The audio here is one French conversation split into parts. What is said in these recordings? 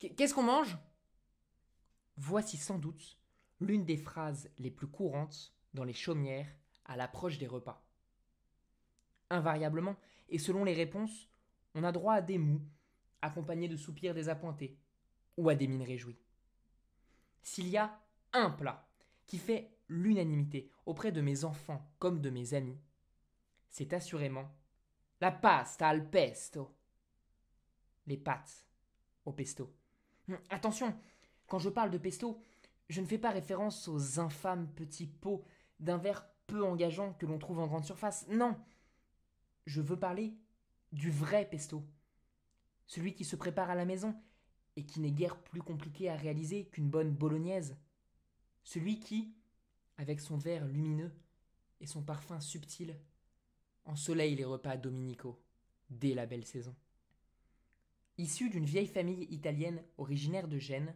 Qu'est-ce qu'on mange Voici sans doute l'une des phrases les plus courantes dans les chaumières à l'approche des repas. Invariablement, et selon les réponses, on a droit à des mous, accompagnés de soupirs désappointés, ou à des mines réjouies. S'il y a un plat qui fait l'unanimité auprès de mes enfants comme de mes amis, c'est assurément la pasta al pesto les pâtes au pesto. Hum, attention, quand je parle de pesto, je ne fais pas référence aux infâmes petits pots d'un verre peu engageant que l'on trouve en grande surface. Non, je veux parler du vrai pesto, celui qui se prépare à la maison et qui n'est guère plus compliqué à réaliser qu'une bonne bolognaise, celui qui, avec son verre lumineux et son parfum subtil, ensoleille les repas dominicaux dès la belle saison. Issu d'une vieille famille italienne originaire de Gênes,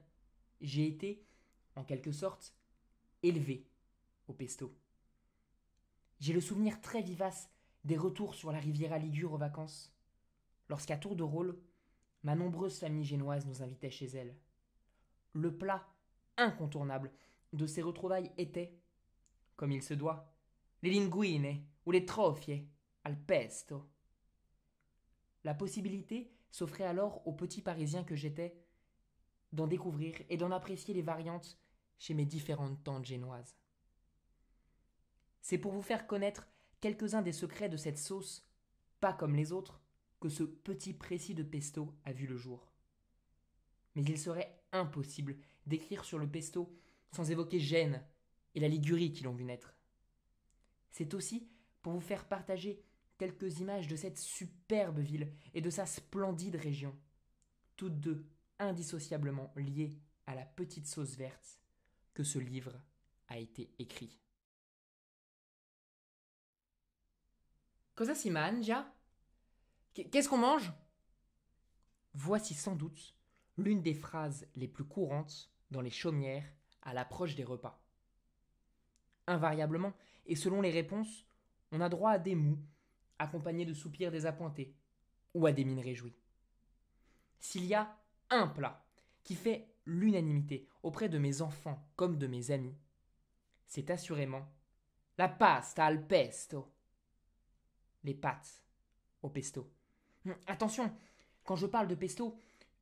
j'ai été, en quelque sorte, élevé au pesto. J'ai le souvenir très vivace des retours sur la Riviera Ligure aux vacances, lorsqu'à tour de rôle, ma nombreuse famille génoise nous invitait chez elle. Le plat incontournable de ces retrouvailles était, comme il se doit, les linguine ou les trofie al pesto. La possibilité s'offrait alors au petit Parisien que j'étais d'en découvrir et d'en apprécier les variantes chez mes différentes tantes génoises. C'est pour vous faire connaître quelques-uns des secrets de cette sauce, pas comme les autres, que ce petit précis de pesto a vu le jour. Mais il serait impossible d'écrire sur le pesto sans évoquer Gênes et la Ligurie qui l'ont vu naître. C'est aussi pour vous faire partager quelques images de cette superbe ville et de sa splendide région, toutes deux indissociablement liées à la petite sauce verte, que ce livre a été écrit. Cosa si mangia Qu'est-ce qu'on mange Voici sans doute l'une des phrases les plus courantes dans les chaumières à l'approche des repas. Invariablement, et selon les réponses, on a droit à des mous, accompagné de soupirs désappointés ou à des mines réjouies. S'il y a un plat qui fait l'unanimité auprès de mes enfants comme de mes amis, c'est assurément la pasta al pesto. Les pâtes au pesto. Hum, attention, quand je parle de pesto,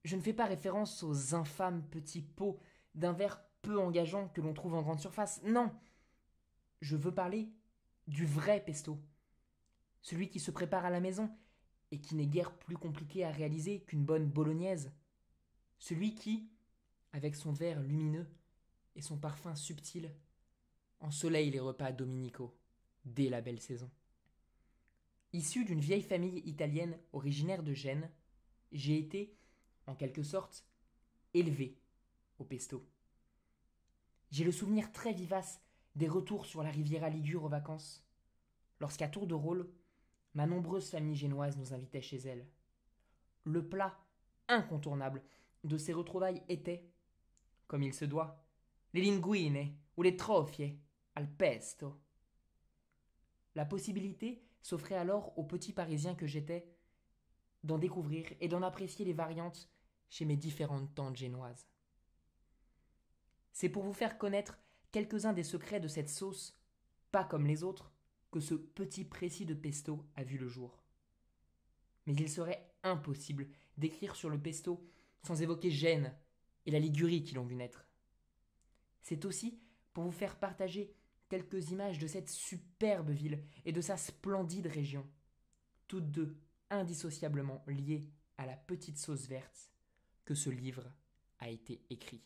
je ne fais pas référence aux infâmes petits pots d'un verre peu engageant que l'on trouve en grande surface. Non, je veux parler du vrai pesto, celui qui se prépare à la maison et qui n'est guère plus compliqué à réaliser qu'une bonne bolognaise, celui qui, avec son verre lumineux et son parfum subtil, ensoleille les repas dominicaux dès la belle saison. Issu d'une vieille famille italienne originaire de Gênes, j'ai été, en quelque sorte, élevé au pesto. J'ai le souvenir très vivace des retours sur la à Ligure aux vacances, lorsqu'à tour de rôle, Ma nombreuse famille génoise nous invitait chez elle. Le plat incontournable de ces retrouvailles était, comme il se doit, les linguine ou les trofie al pesto. La possibilité s'offrait alors au petit Parisien que j'étais d'en découvrir et d'en apprécier les variantes chez mes différentes tantes génoises. C'est pour vous faire connaître quelques-uns des secrets de cette sauce, pas comme les autres, que ce petit précis de pesto a vu le jour. Mais il serait impossible d'écrire sur le pesto sans évoquer Gênes et la Ligurie qui l'ont vu naître. C'est aussi pour vous faire partager quelques images de cette superbe ville et de sa splendide région, toutes deux indissociablement liées à la petite sauce verte, que ce livre a été écrit.